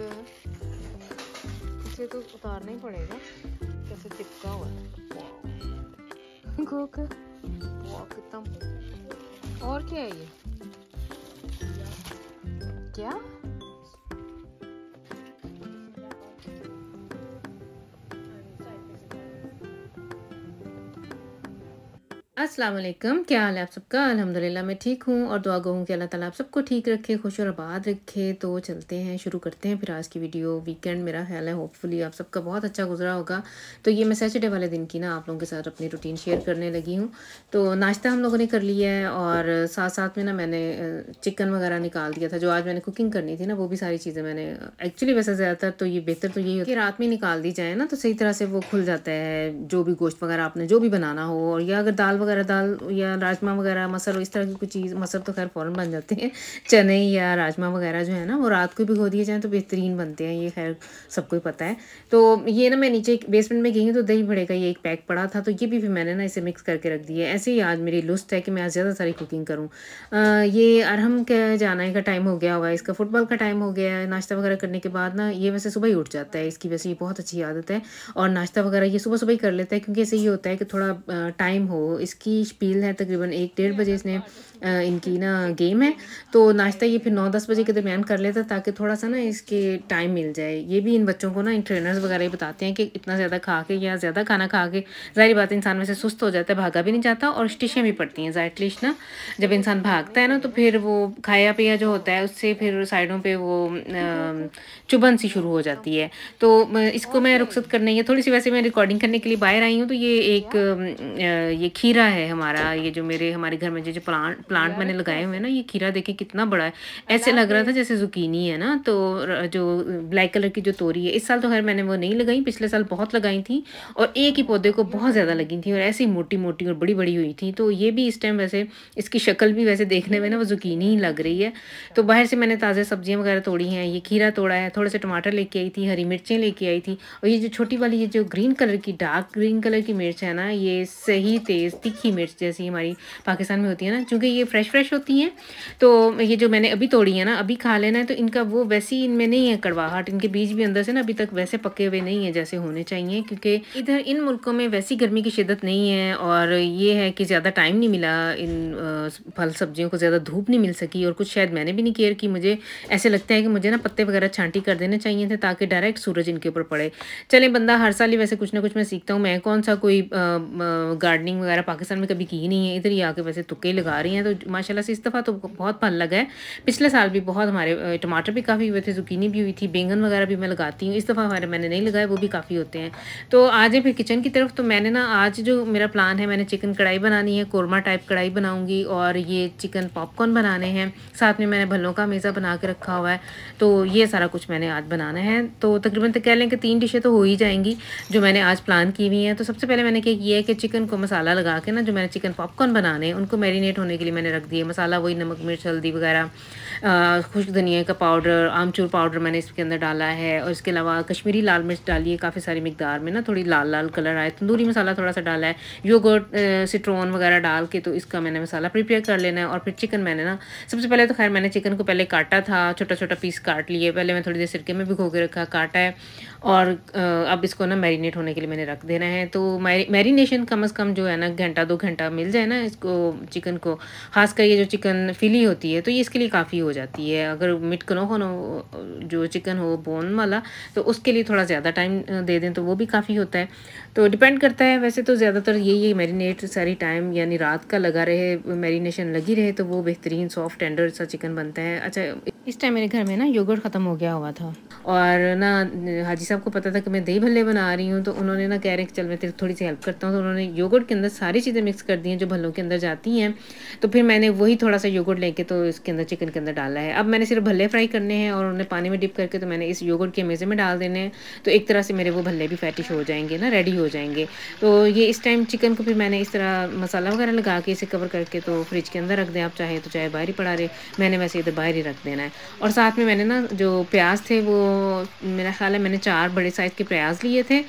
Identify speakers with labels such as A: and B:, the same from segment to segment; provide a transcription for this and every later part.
A: इसे तो उतारना ही पड़ेगा कैसे चिपका हुआ है कितना और क्या है ये क्या अस्सलाम वालेकुम क्या हाल है आप सबका अल्हम्दुलिल्लाह मैं ठीक हूँ और दुआ गो हूँ कि अल्लाह ताला आप सबको ठीक रखे खुश और आबाद रखे तो चलते हैं शुरू करते हैं फिर आज की वीडियो वीकेंड मेरा ख्याल है होपफुली आप सबका बहुत अच्छा गुजरा होगा तो ये मैं सैटरडे वाले दिन की ना आप लोगों के साथ अपनी रूटीन शेयर करने लगी हूँ तो नाश्ता हम लोगों ने कर लिया है और साथ साथ में ना मैंने चिकन वगैरह निकाल दिया था जो आज मैंने कुकिंग करनी थी ना वो भी सारी चीज़ें मैंने एक्चुअली वैसे ज़्यादातर तो ये बेहतर तो यही होता है रात में निकाल दी जाए ना तो सही तरह से वो खुल जाता है जो भी गोश्त वगैरह आपने जो भी बनाना हो या अगर दाल वगैरह दाल या राजमा वगैरह मसर इस तरह की कुछ चीज़ मसर तो खैर फ़ौरन बन जाते हैं चने या राजमा वगैरह जो है ना वो रात को भिगो दिए जाएँ तो बेहतरीन बनते हैं ये खैर सबको ही पता है तो ये ना मैं नीचे बेसमेंट में गई हूँ तो दही भड़े का ये एक पैक पड़ा था तो ये भी फिर मैंने ना इसे मिक्स करके रख दिया ऐसे ही आज मेरी लुस्ट है कि मैं आज ज़्यादा सारी कुकिंग करूँ ये अरहम के जाने का टाइम हो गया होगा इसका फुटबॉल का टाइम हो गया है नाश्ता वगैरह करने के बाद ना ये वैसे सुबह ही उठ जाता है इसकी वैसे ये बहुत अच्छी आदत है और नाश्ता वगैरह ये सुबह सुबह ही कर लेता है क्योंकि ऐसे ही होता है कि थोड़ा टाइम हो इस इसकी स्पील है तकरीबन एक डेढ़ बजे इसने इनकी ना गेम है तो नाश्ता ये फिर नौ दस बजे के दरमियान कर लेता ताकि थोड़ा सा ना इसके टाइम मिल जाए ये भी इन बच्चों को ना इन ट्रेनर्स वगैरह ही बताते हैं कि इतना ज़्यादा खा के या ज़्यादा खाना खा के ज़ाहिर बात इंसान वैसे सुस्त हो जाता है भागा भी नहीं जाता और स्टिशें भी पड़ती हैं एटलीस्ट ना जब इंसान भागता है ना तो फिर वो खाया पिया जो होता है उससे फिर साइडों पर वो चुभन सी शुरू हो जाती है तो इसको मैं रुखसत करने या थोड़ी सी वैसे मैं रिकॉर्डिंग करने के लिए बाहर आई हूँ तो ये एक ये खीरा है हमारा ये जो मेरे हमारे घर में जो जो प्लांट प्लांट मैंने लगाए हुए हैं ना ये खीरा देखिए कितना बड़ा है ऐसे लग रहा था जैसे जुकीनी है ना तो जो ब्लैक कलर की जो तोरी है इस साल तो खैर मैंने वो नहीं लगाई पिछले साल बहुत लगाई थी और एक ही पौधे को बहुत ज़्यादा लगी थी और ऐसी मोटी मोटी और बड़ी बड़ी हुई थी तो ये भी इस टाइम वैसे इसकी शक्ल भी वैसे देखने में ना वो जुकीनी ही लग रही है तो बाहर से मैंने ताज़े सब्जियाँ वगैरह तोड़ी हैं ये खीरा तोड़ा है थोड़े से टमाटर लेके आई थी हरी मिर्चें लेके आई थी और ये जो छोटी वाली ये जो ग्रीन कलर की डार्क ग्रीन कलर की मिर्च है ना ये सही तेज़ थी तीखी मिर्च जैसी हमारी पाकिस्तान में होती है ना क्योंकि ये फ्रेश फ्रेश होती हैं तो ये जो मैंने अभी तोड़ी है ना अभी खा लेना है तो इनका वो वैसी इनमें नहीं है कड़वाहट इनके बीज भी अंदर से ना अभी तक वैसे पके हुए नहीं है जैसे होने चाहिए क्योंकि इधर इन मुल्कों में वैसी गर्मी की शिदत नहीं है और ये है कि ज़्यादा टाइम नहीं मिला इन फल सब्जियों को ज़्यादा धूप नहीं मिल सकी और कुछ शायद मैंने भी नहीं केयर की मुझे ऐसे लगता है कि मुझे ना पत्ते वगैरह छांटी कर देने चाहिए थे ताकि डायरेक्ट सूरज इनके ऊपर पड़े चले बंदा हर साल ही वैसे कुछ ना कुछ मैं सीखता हूँ मैं कौन सा कोई गार्डनिंग वगैरह पाकिस्तान पाकिस्तान में कभी की नहीं है इधर ही आके वैसे तुके लगा रही हैं तो माशाल्लाह से इस दफ़ा तो बहुत फल लगा है पिछले साल भी बहुत हमारे टमाटर भी काफ़ी हुए थे जुकीनी भी हुई थी बैंगन वगैरह भी मैं लगाती हूँ इस दफ़ा हमारे मैंने नहीं लगाए वो भी काफ़ी होते हैं तो आज फिर किचन की तरफ तो मैंने ना आज जो मेरा प्लान है मैंने चिकन कढ़ाई बनानी है कौरमा टाइप कढ़ाई बनाऊँगी और ये चिकन पॉपकॉर्न बनाने हैं साथ में मैंने भलों का मेज़ा बना के रखा हुआ है तो ये सारा कुछ मैंने आज बनाना है तो तकरीबन तो कह लें कि तीन डिशें तो हो ही जाएंगी जो मैंने आज प्लान की हुई हैं तो सबसे पहले मैंने क्या किया है कि चिकन को मसाला लगा के ना ना जो मैंने चिकन पॉपकॉर्न बनाने उनको मैरिनेट होने के लिए मैंने रख दिए मसाला वही नमक मिर्च हल्दी वगैरह खुश्क धनिया का पाउडर आमचूर पाउडर मैंने इसके अंदर डाला है और इसके अलावा कश्मीरी लाल मिर्च डाली है काफ़ी सारी मकदार में ना थोड़ी लाल लाल कलर आए तंदूरी मसाला थोड़ा सा डाला है योगर्ट सिट्रोन वगैरह डाल के तो इसका मैंने मसाला प्रिपेयर कर लेना है और फिर चिकन मैंने ना सबसे पहले तो खैर मैंने चिकन को पहले काटा था छोटा छोटा पीस काट लिए पहले मैं थोड़ी देर सिरके में भिगो के रखा काटा है और अब इसको ना मैरिनेट होने के लिए मैंने रख देना है तो मैरिनेशन कम अज़ कम जो है ना घंटा दो घंटा मिल जाए ना इसको चिकन को खासकर ये जो चिकन फिली होती है तो ये इसके लिए काफ़ी हो जाती है अगर मिट करो हो जो चिकन हो बोन वाला तो उसके लिए थोड़ा ज़्यादा टाइम दे दें तो वो भी काफ़ी होता है तो डिपेंड करता है वैसे तो ज़्यादातर यही है मेरीनेट सारी टाइम यानी रात का लगा रहे मेरीनेशन लगी रहे तो वो बेहतरीन सॉफ्ट टेंडर सा चिकन बनता है अच्छा इस टाइम मेरे घर में ना योगर्ट ख़त्म हो गया हुआ था और ना हाजी साहब को पता था कि मैं दही भल्ले बना रही हूँ तो उन्होंने ना कह रहे कि चल मैं तेरे थोड़ी सी हेल्प करता हूँ तो उन्होंने योगर्ट के अंदर सारी चीज़ें मिक्स कर दी हैं जो भल्लों के अंदर जाती हैं तो फिर मैंने वही थोड़ा सा योगर्ट लेके तो इसके अंदर चिकन के अंदर डाला है अब मैंने सिर्फ भल्ले फ्राई करने हैं और उन्हें पानी में डिप करके तो मैंने इस योगर्ट के मेज़े में डाल देने हैं तो एक तरह से मेरे वो भल्ले भी फैटिश हो जाएंगे ना रेडी हो जाएंगे तो ये इस टाइम चिकन को फिर मैंने इस तरह मसाला वगैरह लगा के इसे कवर करके तो फ्रिज के अंदर रख दें आप चाहे तो चाहे बाहर ही पड़ा रहे मैंने वैसे इधर बाहर ही रख देना है और साथ में मैंने ना जो प्याज थे वो मेरा ख्याल है मैंने चार बड़े साइज़ के प्याज लिए थे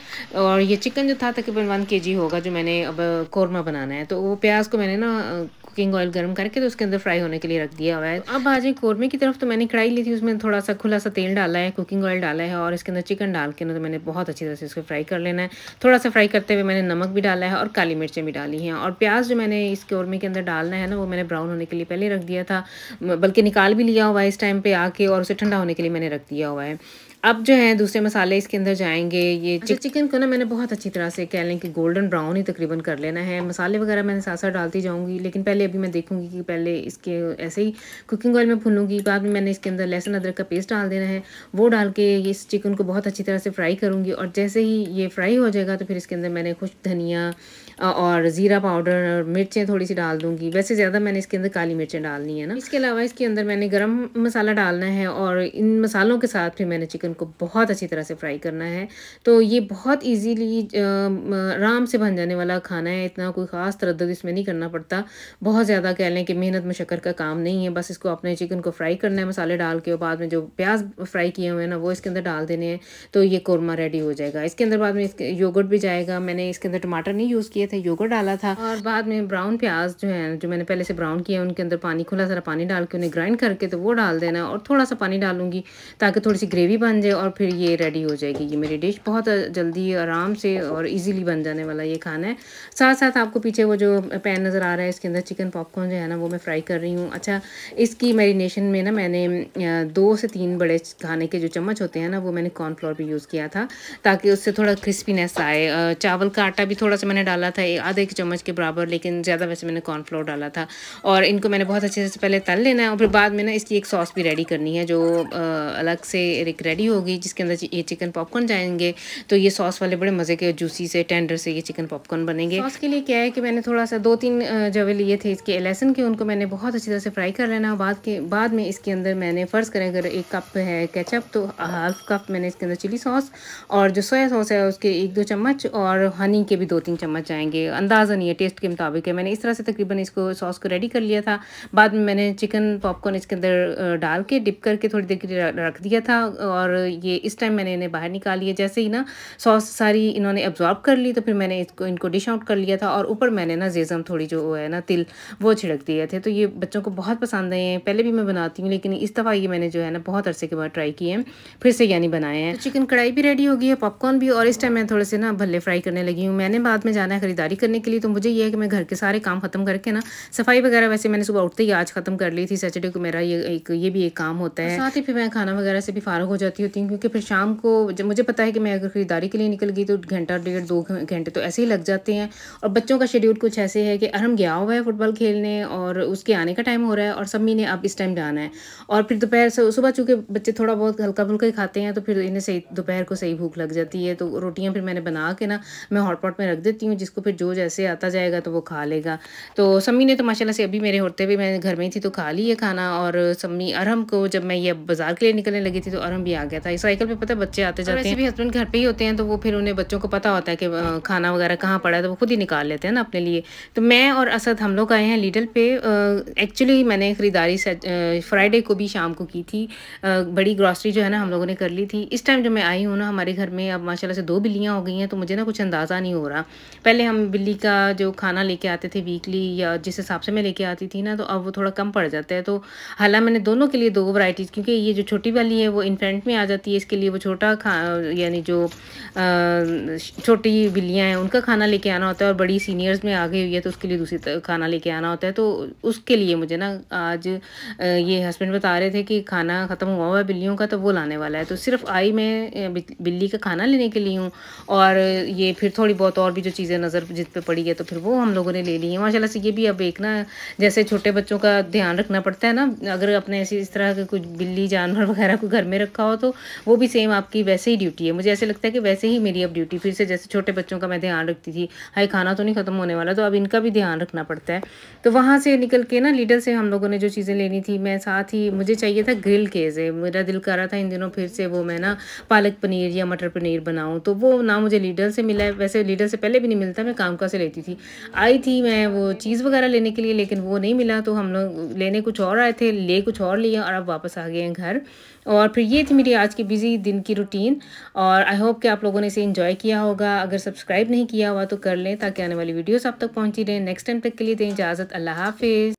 A: और ये चिकन जो था तकरीबन वन के होगा जो मैंने अब कौरमा बनाना है तो वो प्याज को मैंने ना कुकिंग ऑयल गर्म करके तो उसके अंदर फ्राई होने के लिए रख दिया हुआ है अब आ जाए कौरमे की तरफ तो मैंने कढ़ाई ली थी उसमें थोड़ा सा खुला सा तेल डाला है कुकिंग ऑयल डाला है और इसके अंदर चिकन डाल के ना तो मैंने बहुत अच्छी तरह से इसको फ्राई कर लेना है थोड़ा सा फ्राई करते हुए मैंने नमक भी डाला है और काली मिर्चें भी डाली हैं और प्याज जो मैंने इस कौरमे के अंदर डालना है ना वो मैंने ब्राउन होने के लिए पहले रख दिया था बल्कि निकाल भी लिया हुआ है इस टाइम पर आके और उसे ठंडा होने के लिए मैंने रख दिया हुआ है अब जो है दूसरे मसाले इसके अंदर जाएंगे ये चिक... अच्छा, चिकन को ना मैंने बहुत अच्छी तरह से कह लें कि गोल्डन ब्राउन ही तकरीबन कर लेना है मसाले वगैरह मैंने साथ साथ डालती जाऊँगी लेकिन पहले अभी मैं देखूँगी कि पहले इसके ऐसे ही कुकिंग ऑयल में भूनूंगी बाद में मैंने इसके अंदर लहसुन अदरक का पेस्ट डाल देना है वो डाल के इस चिकन को बहुत अच्छी तरह से फ्राई करूँगी और जैसे ही ये फ्राई हो जाएगा तो फिर इसके अंदर मैंने खुश धनिया और ज़ीरा पाउडर और मिर्चें थोड़ी सी डाल दूँगी वैसे ज़्यादा मैंने इसके अंदर काली मिर्चें डालनी है ना इसके अलावा इसके अंदर मैंने गर्म मसाला डालना है और इन मसालों के साथ फिर मैंने चिकन को बहुत अच्छी तरह से फ्राई करना है तो ये बहुत ईजीली आराम से बन जाने वाला खाना है इतना कोई ख़ास तरद इसमें नहीं करना पड़ता बहुत ज़्यादा कह लें कि मेहनत मशक्क़र का काम नहीं है बस इसको अपने चिकन को फ्राई करना है मसाले डाल के और बाद में जो प्याज फ्राई किए हुए हैं ना वो इसके अंदर डाल देने हैं तो ये कौरमा रेडी हो जाएगा इसके अंदर बाद में इसके योगर्ट भी जाएगा मैंने इसके अंदर टमाटर नहीं यूज़ किए था योगर्ट डाला था और बाद में ब्राउन प्याज जो है जो मैंने पहले से ब्राउन किया उनके अंदर पानी खुला सारा पानी डाल के उन्हें ग्राइंड करके तो वो डाल देना और थोड़ा सा पानी डालूंगी ताकि थोड़ी सी ग्रेवी बन जाए और फिर ये रेडी हो जाएगी ये मेरी डिश बहुत जल्दी आराम से और ईजिली बन जाने वाला ये खाना है साथ साथ आपको पीछे वो जो पैन नज़र आ रहा है इसके अंदर चिकन पॉपकॉर्न जो है ना वो मैं फ्राई कर रही हूँ अच्छा इसकी मैरिनेशन में ना मैंने दो से तीन बड़े खाने के जो चम्मच होते हैं ना वो मैंने कॉर्नफ्लोर भी यूज़ किया था ताकि उससे थोड़ा क्रिस्पीनेस आए चावल का आटा भी थोड़ा सा मैंने डाला था था एक आधा एक चम्मच के बराबर लेकिन ज़्यादा वैसे मैंने कॉर्नफ्लोर डाला था और इनको मैंने बहुत अच्छे से पहले तल लेना है और फिर बाद में ना इसकी एक सॉस भी रेडी करनी है जो अलग से एक रेडी होगी जिसके अंदर ये चिकन पॉपकॉर्न जाएंगे तो ये सॉस वाले बड़े मज़े के जूसी से टेंडर से ये चिकन पॉपकॉर्न बनेंगे सॉस के लिए क्या है कि मैंने थोड़ा सा दो तीन जवे लिए थे इसके लहसन के उनको मैंने बहुत अच्छी तरह से फ्राई कर लेना बाद के बाद में इसके अंदर मैंने फ़र्ज़ करें अगर एक कप है केचप तो हाफ कप मैंने इसके अंदर चिली सॉस और जो सोया सॉस है उसके एक दो चम्मच और हनी के भी दो तीन चम्मच जाएंगे जाएंगे अंदाज़ा नहीं है टेस्ट के मुताबिक है मैंने इस तरह से तकरीबन इसको सॉस को रेडी कर लिया था बाद में मैंने चिकन पॉपकॉर्न इसके अंदर डाल के डिप करके थोड़ी देर के लिए रख दिया था और ये इस टाइम मैंने इन्हें बाहर निकाल लिया जैसे ही ना सॉस सारी इन्होंने एब्जॉर्ब कर ली तो फिर मैंने इसको इनको डिश आउट कर लिया था और ऊपर मैंने ना जेज़म थोड़ी जो है ना तिल वो छिड़क दिए थे तो ये बच्चों को बहुत पसंद आए हैं पहले भी मैं बनाती हूँ लेकिन इस दफ़ा ये मैंने जो है ना बहुत अरसे के बाद ट्राई किए हैं फिर से यानी बनाए हैं तो चिकन कढ़ाई भी रेडी हो गई है पॉपकॉर्न भी और इस टाइम मैं थोड़े से ना भल्ले फ्राई करने लगी हूँ मैंने बाद में जाना है खरीदारी करने के लिए तो मुझे ये है कि मैं घर के सारे काम ख़त्म करके ना सफाई वगैरह वैसे मैंने सुबह उठते ही आज ख़त्म कर ली थी सैटरडे को मेरा ये एक ये भी एक काम होता है साथ ही फिर मैं खाना वगैरह से भी फारग हो जाती होती हूँ क्योंकि फिर शाम को मुझे पता है कि मैं अगर खरीदारी के लिए निकल गई तो घंटा डेढ़ दो घंटे तो ऐसे ही लग जाते हैं और बच्चों का शेड्यूल कुछ ऐसे है कि अरम गया हुआ है फुटबॉल खेलने और उसके आने का टाइम हो रहा है और सम्मी ने अब इस टाइम जाना है और फिर दोपहर से सुबह चूँकि बच्चे थोड़ा बहुत हल्का फुल्का ही खाते हैं तो फिर इन्हें सही दोपहर को सही भूख लग जाती है तो रोटियाँ फिर मैंने बना के ना मैं हॉटपॉट में रख देती हूँ जिसको उसको फिर जो जैसे आता जाएगा तो वो खा लेगा तो सम्मी ने तो माशाल्लाह से अभी मेरे होते हुए मैं घर में ही थी तो खा ली है खाना और सम्मी अरहम को जब मैं ये बाजार के लिए निकलने लगी थी तो अरहम भी आ गया था साइकिल पर पता बच्चे आते जाते हैं भी हस्बैंड घर पर ही होते हैं तो वो फिर उन्हें बच्चों को पता होता है कि खाना वगैरह कहाँ पड़ा है तो वो खुद ही निकाल लेते हैं ना अपने लिए तो मैं और असद हम लोग आए हैं लीडल पे एक्चुअली मैंने ख़रीदारी फ्राइडे को भी शाम को की थी बड़ी ग्रॉसरी जो है ना हम लोगों ने कर ली थी इस टाइम जो मैं आई हूँ ना हमारे घर में अब माशाल्लाह से दो बिल्लियाँ हो गई हैं तो मुझे ना कुछ अंदाज़ा नहीं हो रहा पहले हम बिल्ली का जो खाना लेके आते थे वीकली या जिस हिसाब से मैं लेके आती थी ना तो अब वो थोड़ा कम पड़ जाता है तो हालांकि मैंने दोनों के लिए दो वराइटीज़ क्योंकि ये जो छोटी वाली है वो इन्फेंट में आ जाती है इसके लिए वो छोटा खा यानी जो छोटी बिल्लियाँ हैं उनका खाना लेके आना होता है और बड़ी सीनियर्स में आ गई हुई है तो उसके लिए दूसरी खाना लेके आना होता है तो उसके लिए मुझे ना आज ये हस्बैंड बता रहे थे कि खाना ख़त्म हुआ हुआ है बिल्लियों का तो वो लाने वाला है तो सिर्फ आई मैं बिल्ली का खाना लेने के लिए हूँ और ये फिर थोड़ी बहुत और भी जो चीज़ें नज़र नज़र जिस पे पड़ी है तो फिर वो हम लोगों ने ले ली है माशाल्लाह से ये भी अब एक ना जैसे छोटे बच्चों का ध्यान रखना पड़ता है ना अगर अपने ऐसी इस तरह के कुछ बिल्ली जानवर वगैरह को घर में रखा हो तो वो भी सेम आपकी वैसे ही ड्यूटी है मुझे ऐसे लगता है कि वैसे ही मेरी अब ड्यूटी फिर से जैसे छोटे बच्चों का मैं ध्यान रखती थी हाई खाना तो नहीं ख़त्म होने वाला तो अब इनका भी ध्यान रखना पड़ता है तो वहाँ से निकल के ना लीडर से हम लोगों ने जो चीज़ें लेनी थी मैं साथ ही मुझे चाहिए था ग्रिल केज़े मेरा दिल कर रहा था इन दिनों फिर से वो मैं ना पालक पनीर या मटर पनीर बनाऊँ तो वो ना मुझे लीडर से मिला है वैसे लीडर से पहले भी नहीं मिलता मैं काम का से लेती थी आई थी मैं वो चीज़ वगैरह लेने के लिए लेकिन वो नहीं मिला तो हम लोग लेने कुछ और आए थे ले कुछ और लिया और अब वापस आ गए हैं घर और फिर ये थी मेरी आज की बिज़ी दिन की रूटीन और आई होप कि आप लोगों ने इसे इन्जॉय किया होगा अगर सब्सक्राइब नहीं किया हुआ तो कर लें ताकि आने वाली वीडियोज़ आप तक पहुँची रहें नेक्स्ट टाइम तक के लिए दें इजाज़त अल्लाह हाफिज़